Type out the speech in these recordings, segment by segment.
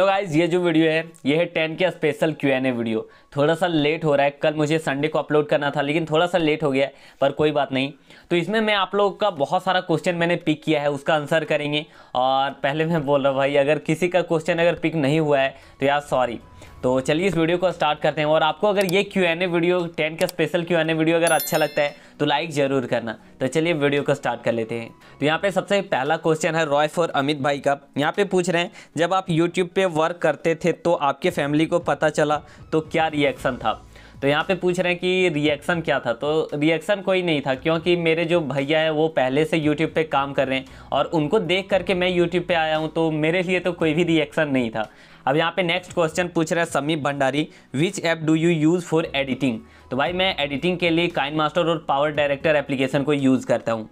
तो गाइज ये जो वीडियो है ये है ten K special Q N A video थोड़ा सा लेट हो रहा है कल मुझे संडे को अपलोड करना था लेकिन थोड़ा सा लेट हो गया पर कोई बात नहीं तो इसमें मैं आप लोगों का बहुत सारा क्वेश्चन मैंने पिक किया है उसका आंसर करेंगे और पहले मैं बोल रहा हूँ भाई अगर किसी का क्वेश्चन अगर पिक नहीं हुआ है तो यार सॉरी तो चलिए इस वीडियो को स्टार्ट करते हैं और आपको अगर ये Q N A video ten का special Q N A video अगर अच्छा लगता है तो लाइक ज़रूर करना तो चलिए वीडियो को स्टार्ट कर लेते हैं तो यहाँ पे सबसे पहला क्वेश्चन है रॉय और अमित भाई का यहाँ पे पूछ रहे हैं जब आप यूट्यूब पे वर्क करते थे तो आपके फैमिली को पता चला तो क्या रिएक्शन था तो यहाँ पे पूछ रहे हैं कि रिएक्शन क्या था तो रिएक्शन कोई नहीं था क्योंकि मेरे जो भैया है वो पहले से यूट्यूब पे काम कर रहे हैं और उनको देख करके मैं यूट्यूब पे आया हूँ तो मेरे लिए तो कोई भी रिएक्शन नहीं था अब यहाँ पे नेक्स्ट क्वेश्चन पूछ रहा है Sameep Bhandari which app do you use for editing तो भाई मैं एडिटिंग के लिए काइन मास्टर और पावर डायरेक्टर एप्लीकेशन को यूज़ करता हूँ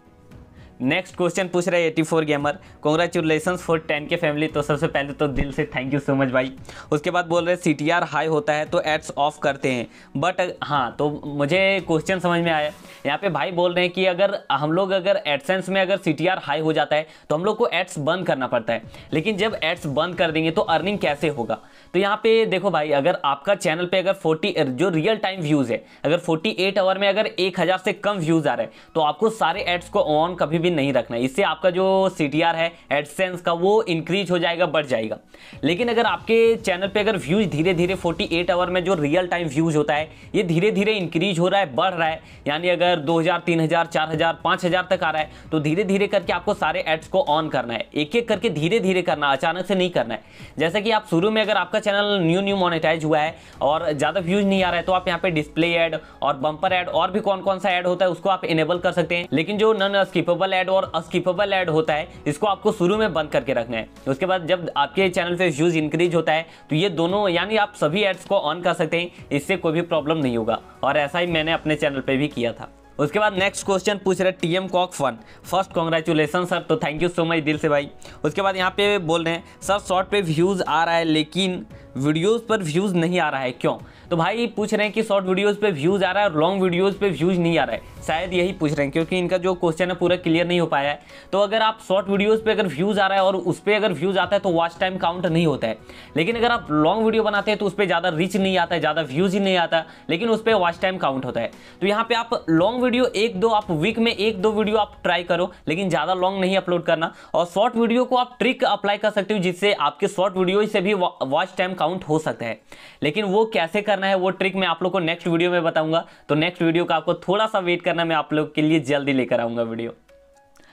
नेक्स्ट क्वेश्चन पूछ रहे हैं eighty four gamer congratulation for ten K family तो सबसे पहले तो दिल से थैंक यू सो मच भाई उसके बाद बोल रहे सी टी आर हाई होता है तो एड्स ऑफ करते हैं बट हाँ तो मुझे क्वेश्चन समझ में आया यहाँ पे भाई बोल रहे हैं कि अगर हम लोग अगर एडसेंस में अगर सी टी आर हाई हो जाता है तो हम लोग को एड्स बंद करना पड़ता है लेकिन जब एड्स बंद कर देंगे तो अर्निंग कैसे होगा तो यहाँ पे देखो भाई अगर आपका चैनल पे अगर 40 जो रियल टाइम व्यूज़ है अगर 48 आवर में अगर 1000 से कम व्यूज़ आ रहे हैं तो आपको सारे एड्स को ऑन कभी भी भी नहीं रखना इससे आपका जो सी है एडसेंस का वो इंक्रीज हो जाएगा बढ़ जाएगा लेकिन अगर आपके चैनल पर अगर व्यूज धीरे धीरे 48 आवर में जो रियल टाइम व्यूज होता है ये धीरे धीरे इंक्रीज हो रहा है बढ़ रहा है यानी अगर 2000 3000 4000 5000 तक आ रहा है तो धीरे धीरे करके आपको सारे एड्स को ऑन करना है एक एक करके धीरे धीरे करना अचानक से नहीं करना है जैसे कि आप शुरू में अगर आपका चैनल न्यू न्यू मोनेटाइज हुआ है और ज़्यादा व्यूज नहीं आ रहा है तो आप यहाँ पे डिस्प्ले एड और बम्पर एड और भी कौन कौन सा एड होता है उसको आप इनेबल कर सकते हैं लेकिन जो नन स्कीपेबल एड और अस्कीपेबल एड होता है इसको आपको शुरू में बंद करके रखना है उसके बाद जब आपके चैनल पे व्यूज इंक्रीज होता है तो ये दोनों यानी आप सभी एड्स को ऑन कर सकते हैं इससे कोई भी प्रॉब्लम नहीं होगा और ऐसा ही मैंने अपने चैनल पर भी किया था उसके बाद नेक्स्ट क्वेश्चन पूछ रहे T M cock one first congratulation sir तो थैंक यू सो मच दिल से भाई उसके बाद यहाँ पे बोल रहे हैं सर शॉर्ट पे व्यूज़ आ रहा है लेकिन वीडियोस पर व्यूज़ नहीं आ रहा है क्यों तो भाई पूछ रहे हैं कि शॉर्ट वीडियोस पे व्यूज़ आ रहा है और लॉन्ग वीडियोस पे व्यूज़ नहीं आ रहा है शायद यही पूछ रहे हैं क्योंकि इनका जो क्वेश्चन है पूरा क्लियर नहीं हो पाया है तो अगर आप शॉर्ट वीडियोज़ पे अगर व्यूज़ आ रहा है और उस पर अगर व्यूज़ आता है तो वॉच टाइम काउंट नहीं होता है लेकिन अगर आप लॉन्ग वीडियो बनाते हैं तो उस पर ज़्यादा रीच नहीं आता है ज़्यादा व्यूज़ ही नहीं आता लेकिन उस पर वॉच टाइम काउंट होता है तो यहाँ पे आप लॉन्ग वीडियो एक दो आप वीक में एक दो वीडियो आप ट्राई करो लेकिन ज़्यादा लॉन्ग नहीं अपलोड करना और शॉर्ट वीडियो को आप ट्रिक अप्लाई कर सकते हो जिससे आपके शॉर्ट वीडियो से भी वॉच टाइम काउंट काउंट हो सकता है लेकिन वो कैसे करना है वो ट्रिक मैं आप लोग को नेक्स्ट वीडियो में बताऊंगा तो नेक्स्ट वीडियो का आपको थोड़ा सा वेट करना मैं आप लोग के लिए जल्दी लेकर आऊंगा वीडियो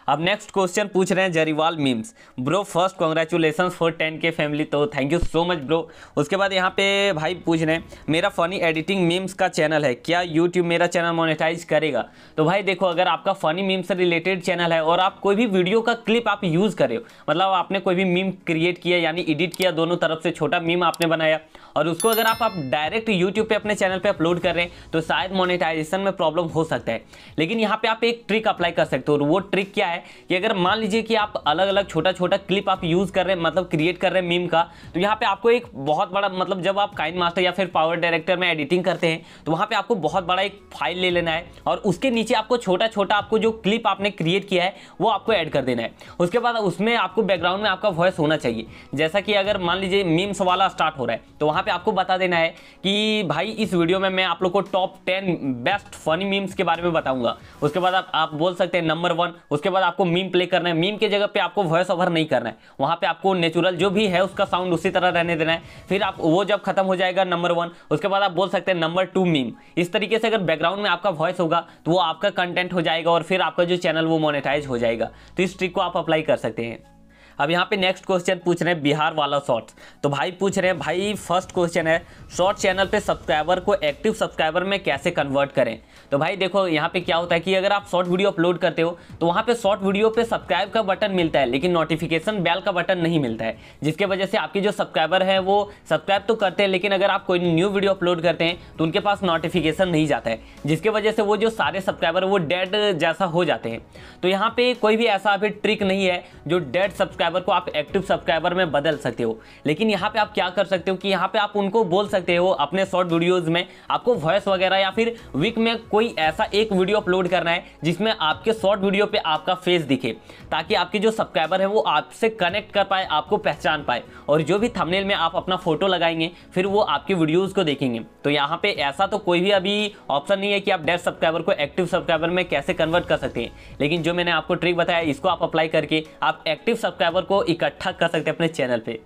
अब नेक्स्ट क्वेश्चन पूछ रहे हैं Jariwal memes bro first congratulation for ten K family तो thank you so much bro उसके बाद यहाँ पे भाई पूछ रहे हैं मेरा फ़नी एडिटिंग मीम्स का चैनल है क्या यूट्यूब मेरा चैनल मोनिटाइज करेगा तो भाई देखो अगर आपका फ़नी मीम्स से रिलेटेड चैनल है और आप कोई भी वीडियो का क्लिप आप यूज़ करे मतलब आपने कोई भी मीम क्रिएट किया यानी एडिट किया दोनों तरफ से छोटा मीम आपने बनाया और उसको अगर आप, आप डायरेक्ट यूट्यूब पे अपने चैनल पे अपलोड कर रहे हैं तो शायद मोनेटाइजेशन में प्रॉब्लम हो सकता है लेकिन यहाँ पे आप एक ट्रिक अप्लाई कर सकते हो और वो ट्रिक क्या है है कि अगर मान लीजिए कि आप अलग अलग छोटा छोटा क्लिप आप यूज़ कर रहे हैं मतलब क्रिएट कर रहे हैं मीम का तो यहाँ पे आपको एक बहुत बड़ा मतलब जब आप काइन मास्टर या फिर पावर डायरेक्टर में एडिटिंग करते हैं तो वहाँ पे आपको बहुत बड़ा एक फाइल ले लेना है और उसके नीचे आपको छोटा छोटा आपको जो क्लिप आपने क्रिएट किया है वो आपको ऐड कर देना है उसके बाद उसमें आपको बैकग्राउंड में आपका वॉइस होना चाहिए जैसा कि अगर मान लीजिए मीम्स वाला स्टार्ट हो रहा है तो वहाँ पर आपको बता देना है कि भाई इस वीडियो में मैं आप लोग को top ten best funny memes के बारे में बताऊँगा उसके बाद आप, आप बोल सकते हैं नंबर वन उसके बाद आपको मीम प्ले करना है मीम के जगह पे आपको वॉइस ओवर नहीं करना है वहाँ पे आपको नेचुरल जो भी है उसका साउंड उसी तरह रहने देना है फिर आप वो जब खत्म हो जाएगा नंबर वन उसके बाद आप बोल सकते हैं नंबर टू मीम इस तरीके से अगर बैकग्राउंड में आपका वॉइस होगा तो वो आपका कंटेंट हो जाएगा और फिर आपका जो चैनल वो मोनिटाइज हो जाएगा तो इस ट्रिक को आप अप्लाई कर सकते हैं अब यहाँ पे नेक्स्ट क्वेश्चन पूछ रहे हैं बिहार वाला शॉर्ट्स तो भाई पूछ रहे हैं भाई फर्स्ट क्वेश्चन है शॉर्ट चैनल पे सब्सक्राइबर को एक्टिव सब्सक्राइबर में कैसे कन्वर्ट करें तो भाई देखो यहाँ पे क्या होता है कि अगर आप शॉर्ट वीडियो अपलोड करते हो तो वहाँ पे शॉर्ट वीडियो पे सब्सक्राइब का बटन मिलता है लेकिन नोटिफिकेशन बेल का बटन नहीं मिलता है जिसके वजह से आपके जो सब्सक्राइबर हैं वो सब्सक्राइब तो करते हैं लेकिन अगर आप कोई न्यू वीडियो अपलोड करते हैं तो उनके पास नोटिफिकेशन नहीं जाता है जिसके वजह से वो जो सारे सब्सक्राइबर वो डेड जैसा हो जाते हैं तो यहाँ पे कोई भी ऐसा अभी ट्रिक नहीं है जो डेड सब्सक्राइब सब्सक्राइबर को आप एक्टिव सब्सक्राइबर में बदल सकते हो लेकिन यहाँ पे आप क्या कर सकते हो कि यहाँ पे आप उनको बोल सकते हो अपने शॉर्ट वीडियोज में आपको वॉइस वगैरह या फिर वीक में कोई ऐसा एक वीडियो अपलोड करना है जिसमें आपके शॉर्ट वीडियो पे आपका फेस दिखे ताकि आपके जो सब्सक्राइबर है वो आपसे कनेक्ट कर पाए आपको पहचान पाए और जो भी थमनेल में आप अपना फोटो लगाएंगे फिर वो आपके वीडियोज को देखेंगे तो यहाँ पे ऐसा तो कोई भी अभी ऑप्शन नहीं है कि आप डेड सब्सक्राइबर को एक्टिव सब्सक्राइबर में कैसे कन्वर्ट कर सकते हैं लेकिन जो मैंने आपको ट्रिक बताया इसको आप अप्लाई करके आप एक्टिव सब्सक्राइबर को इकट्ठा कर सकते हैं अपने चैनल पे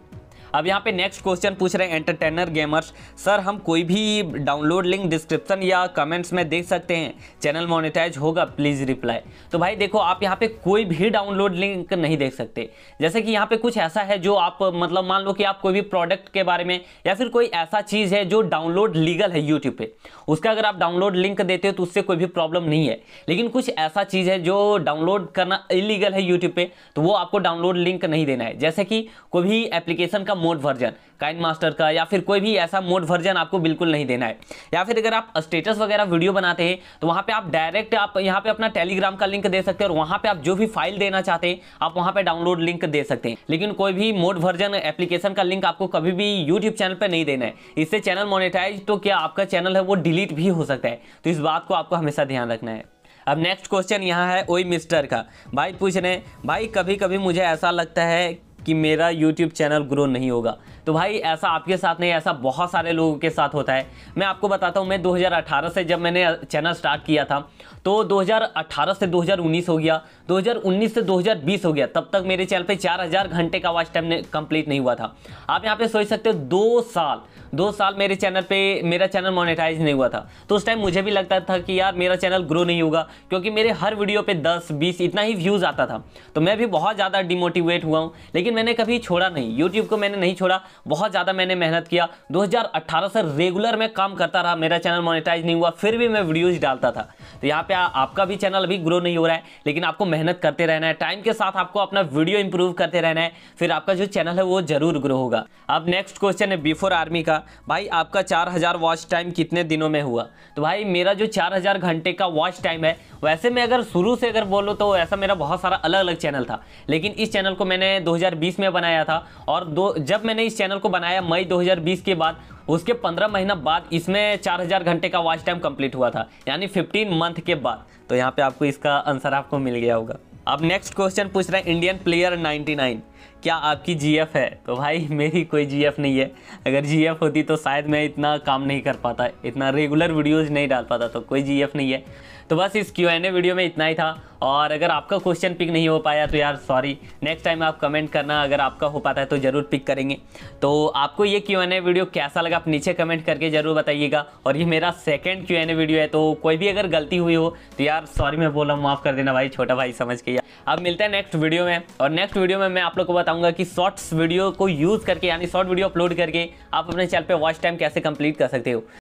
अब यहाँ पे नेक्स्ट क्वेश्चन पूछ रहे हैं एंटरटेनर गेमर्स सर हम कोई भी डाउनलोड लिंक डिस्क्रिप्शन या कमेंट्स में देख सकते हैं चैनल मोनिटाइज होगा प्लीज़ रिप्लाई तो भाई देखो आप यहाँ पे कोई भी डाउनलोड लिंक नहीं देख सकते जैसे कि यहाँ पे कुछ ऐसा है जो आप मतलब मान लो कि आप कोई भी प्रोडक्ट के बारे में या फिर कोई ऐसा चीज़ है जो डाउनलोड लीगल है यूट्यूब पर उसका अगर आप डाउनलोड लिंक देते हो तो उससे कोई भी प्रॉब्लम नहीं है लेकिन कुछ ऐसा चीज़ है जो डाउनलोड करना इलीगल है यूट्यूब पर तो वो आपको डाउनलोड लिंक नहीं देना है जैसे कि कोई भी एप्लीकेशन का मोड वर्जन काइन मास्टर का या फिर कोई भी ऐसा मोड वर्जन आपको बिल्कुल नहीं देना है या फिर अगर आप स्टेटस वगैरह वीडियो बनाते हैं तो वहाँ पे आप डायरेक्ट आप यहाँ पे अपना टेलीग्राम का लिंक दे सकते हैं और वहाँ पे आप जो भी फाइल देना चाहते हैं आप वहाँ पे डाउनलोड लिंक दे सकते हैं लेकिन कोई भी मोड वर्जन एप्लीकेशन का लिंक आपको कभी भी यूट्यूब चैनल पर नहीं देना है इससे चैनल मोनिटाइज तो क्या आपका चैनल है वो डिलीट भी हो सकता है तो इस बात को आपको हमेशा ध्यान रखना है अब नेक्स्ट क्वेश्चन यहाँ है ओई मिस्टर का भाई पूछ रहे हैं भाई कभी कभी मुझे ऐसा लगता है कि मेरा यूट्यूब चैनल ग्रो नहीं होगा तो भाई ऐसा आपके साथ नहीं ऐसा बहुत सारे लोगों के साथ होता है मैं आपको बताता हूँ मैं 2018 से जब मैंने चैनल स्टार्ट किया था तो 2018 से 2019 हो गया 2019 से 2020 हो गया तब तक मेरे चैनल पे 4000 घंटे का वॉच टाइम कंप्लीट नहीं हुआ था आप यहाँ पे सोच सकते हो दो साल दो साल मेरे चैनल पे मेरा चैनल मोनेटाइज नहीं हुआ था तो उस टाइम मुझे भी लगता था कि यार मेरा चैनल ग्रो नहीं होगा क्योंकि मेरे हर वीडियो पे दस बीस इतना ही व्यूज़ आता था तो मैं भी बहुत ज़्यादा डिमोटिवेट हुआ हूँ लेकिन मैंने कभी छोड़ा नहीं यूट्यूब को मैंने नहीं छोड़ा बहुत ज़्यादा मैंने मेहनत किया 2018 से रेगुलर मैं काम करता रहा मेरा चैनल मोनिटाइज नहीं हुआ फिर भी मैं वीडियोज़ डालता था तो यहाँ पे आ, आपका भी चैनल अभी ग्रो नहीं हो रहा है लेकिन आपको मेहनत करते रहना है टाइम के साथ आपको अपना वीडियो इंप्रूव करते रहना है फिर आपका जो चैनल है वो ज़रूर ग्रो होगा अब नेक्स्ट क्वेश्चन है बिफोर आर्मी का भाई आपका चार वॉच टाइम कितने दिनों में हुआ तो भाई मेरा जो चार घंटे का वॉच टाइम है वैसे मैं अगर शुरू से अगर बोलूँ तो ऐसा मेरा बहुत सारा अलग अलग चैनल था लेकिन इस चैनल को मैंने दो 2020 में बनाया था और दो जब मैंने इस चैनल को बनाया मई 2020 के बाद उसके 15 महीना बाद इसमें 4000 घंटे का वॉच टाइम कंप्लीट हुआ था यानी 15 मंथ के बाद तो यहाँ पे आपको इसका आंसर आपको मिल गया होगा अब नेक्स्ट क्वेश्चन पूछ रहे हैं इंडियन प्लेयर 99 क्या आपकी जीएफ है तो भाई मेरी कोई जीएफ नहीं है अगर जीएफ होती तो शायद मैं इतना काम नहीं कर पाता इतना रेगुलर वीडियोज़ नहीं डाल पाता तो कोई जीएफ नहीं है तो बस इस क्यू एन ए वीडियो में इतना ही था और अगर आपका क्वेश्चन पिक नहीं हो पाया तो यार सॉरी नेक्स्ट टाइम आप कमेंट करना अगर आपका हो पाता है तो ज़रूर पिक करेंगे तो आपको ये क्यू एन ए वीडियो कैसा लगा आप नीचे कमेंट करके ज़रूर बताइएगा और ये मेरा second Q N A video है तो कोई भी अगर गलती हुई हो तो यार सॉरी मैं बोला माफ़ कर देना भाई छोटा भाई समझ के यार अब मिलता है नेक्स्ट वीडियो में और नेक्स्ट वीडियो में मैं आप लोग को बताऊंगा कि शॉर्ट्स वीडियो को यूज़ करके यानी शॉर्ट वीडियो अपलोड करके आप अपने चैनल पे वॉच टाइम कैसे कंप्लीट कर सकते हो